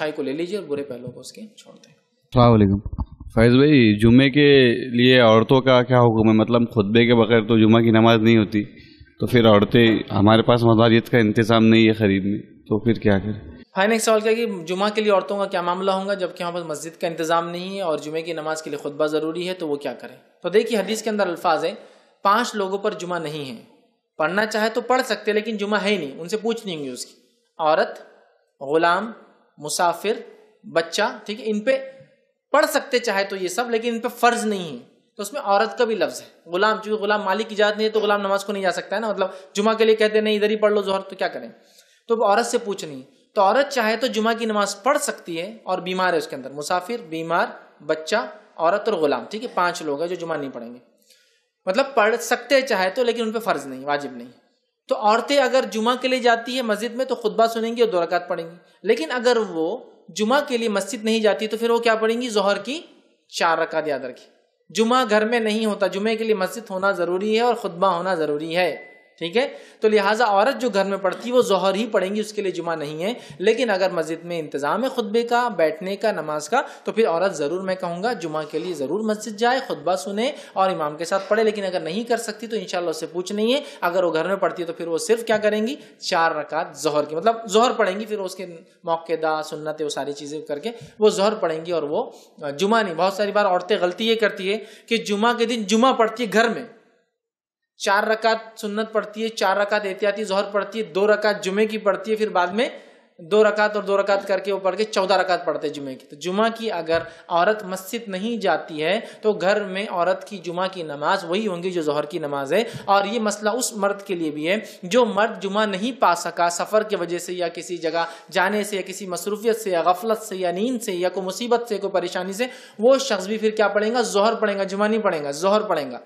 अच्छाई को ले लीजिए और बुरे पहलुओं को उसके छोड़ दें अलैक्म फैज़ भाई जुमे के लिए औरतों का क्या हुक्म है मतलब खुतबे के बगैर तो जुमा की नमाज़ नहीं होती तो फिर औरतें हमारे पास मदारियत का इंतज़ाम नहीं है ख़रीद में तो फिर क्या करें फाइन एक सवाल क्या कि जुमा के लिए औरतों का क्या मामला होगा जबकि वहाँ पर मस्जिद का इंतज़ाम नहीं है और जुमे की नमाज़ के लिए खुतबा ज़रूरी है तो वो क्या करें तो देखिए हदीस के अंदर अल्फाज हैं पाँच लोगों पर जुमा नहीं है पढ़ना चाहे तो पढ़ सकते लेकिन जुमा है ही नहीं उनसे पूछ नहीं होंगी उसकी औरत गुलाम मुसाफिर बच्चा ठीक है इन पे पढ़ सकते चाहे तो ये सब लेकिन इन पे फर्ज नहीं है तो उसमें औरत का भी लफ्ज़ है गुलाम चूंकि गुलाम मालिक की इजाज़त नहीं है तो गुलाम नमाज को नहीं जा सकता है ना मतलब जुमा के लिए कहते नहीं इधर ही पढ़ लो जोहर तो क्या करें तो औरत से पूछनी तो औरत चाहे तो जुमा की नमाज पढ़ सकती है और बीमार है उसके अंदर मुसाफिर बीमार बच्चा औरत और गुलाम ठीक है पांच लोग हैं जो जुमा नहीं पढ़ेंगे मतलब पढ़ सकते चाहे तो लेकिन उन पर फर्ज नहीं वाजिब नहीं तो औरतें अगर जुमा के लिए जाती है मस्जिद में तो खुतबा सुनेंगी और दो रकात पढ़ेंगी लेकिन अगर वो जुमा के लिए मस्जिद नहीं जाती तो फिर वो क्या पढ़ेंगी जहर की चार रकात याद रखी जुमा घर में नहीं होता जुमे के लिए मस्जिद होना ज़रूरी है और खुतबा होना ज़रूरी है ठीक है तो लिहाजा औरत जो घर में पढ़ती है वो जहर ही पढ़ेंगी उसके लिए जुमा नहीं है लेकिन अगर मस्जिद में इंतज़ाम है खुतबे का बैठने का नमाज का तो फिर औरत ज़रूर मैं कहूँगा जुमा के लिए ज़रूर मस्जिद जाए खुतबा सुने और इमाम के साथ पढ़े लेकिन अगर नहीं कर सकती तो इन उससे पूछ नहीं है अगर वो घर में पढ़ती है तो फिर वो सिर्फ क्या करेंगी चार रकात जहर की मतलब जहर पढ़ेंगी फिर उसके मौकेदा सुन्नत वो सारी चीज़ें करके वो जहर पढ़ेंगी और वो जुमा नहीं बहुत सारी बार औरतें गलती ये करती है कि जुमा के दिन जुमा पढ़ती है घर में चार रकात सुन्नत पड़ती है चार रकात एहतियाती जहर पड़ती है दो रकात जुमे की पड़ती है फिर बाद में दो रकात और दो रकात करके वो पढ़ के चौदह रकात पढ़ते हैं जुमे की तो जुमा की अगर औरत मस्जिद नहीं जाती है तो घर में औरत की जुमा की नमाज वही होंगी जो जहर की नमाज है और ये मसला उस मर्द के लिए भी है जो मर्द जुमा नहीं पा सका सफ़र की वजह से या किसी जगह जाने से या किसी मसरूफियत से या गफलत से या नींद से या कोई मुसीबत से कोई परेशानी से वो शख्स भी फिर क्या पढ़ेगा जहर पढ़ेगा जुमा नहीं पढ़ेगा जहर पढ़ेगा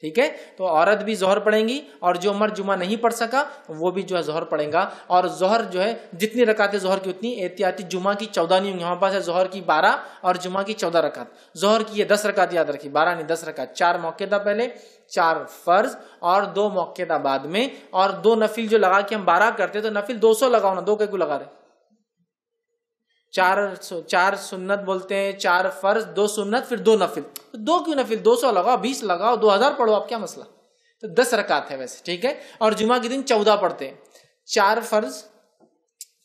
ठीक है तो औरत भी जहर पढ़ेंगी और जो मर्द जुमा नहीं पढ़ सका वो भी जो है जोहर पढ़ेगा और जहर जो है जितनी रकातें जहर की उतनी एहतियाती जुमा की चौदह नहीं होंगी हमारे पास है जोहर की बारह और जुमा की चौदह रकात जोहर की ये दस रकात याद रखी बारह नहीं दस रकात चार मौकेदा पहले चार फर्ज और दो मौकेदा बाद में और दो नफिल जो लगा के हम बारह करते तो नफिल दो सौ लगाओ ना दो कैकू लगा रहे चार चार सुन्नत बोलते हैं चार फर्ज दो सुन्नत फिर दो नफिल तो दो क्यों नफिल दो सौ लगाओ बीस लगाओ दो हजार पढ़ो आप क्या मसला तो दस रकात है वैसे ठीक है और जुमा के दिन चौदह पढ़ते हैं चार फर्ज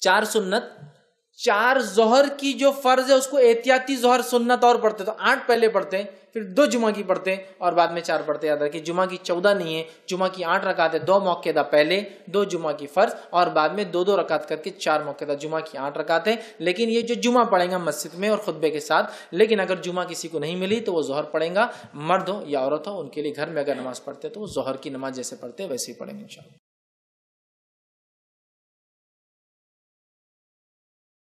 चार सुन्नत चार जहर की जो फर्ज है उसको एहतियाती जहर सुन्नत और पढ़ते तो आठ पहले पढ़ते हैं फिर दो जुमा की पढ़ते हैं और बाद में चार पढ़ते याद रखिए जुमा की चौदह नहीं है जुमा की आठ रकात है दो मौकेदा पहले दो जुमा की फर्ज और बाद में दो दो रकात करके चार मौकेदा जुमा की आठ रकात है लेकिन ये जो जुमा पढ़ेगा मस्जिद में और खुतबे के साथ लेकिन अगर जुमा किसी को नहीं मिली तो वो जहर पढ़ेगा मर्द हो या औरत हो उनके लिए घर में अगर नमाज पढ़ते तो वो जहर की नमाज जैसे पढ़ते वैसे ही पढ़ेंगे इन